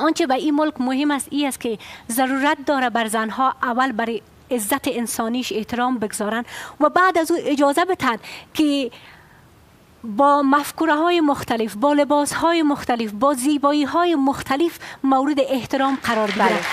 آنچه به این ملک مهم است ای است که ضرورت داره بر زنها اول برای عزت انسانیش احترام بگذارن و بعد از او اجازه بتن که با مفکوره های مختلف با لباس های مختلف با زیبایی های مختلف مورد احترام قرار بله.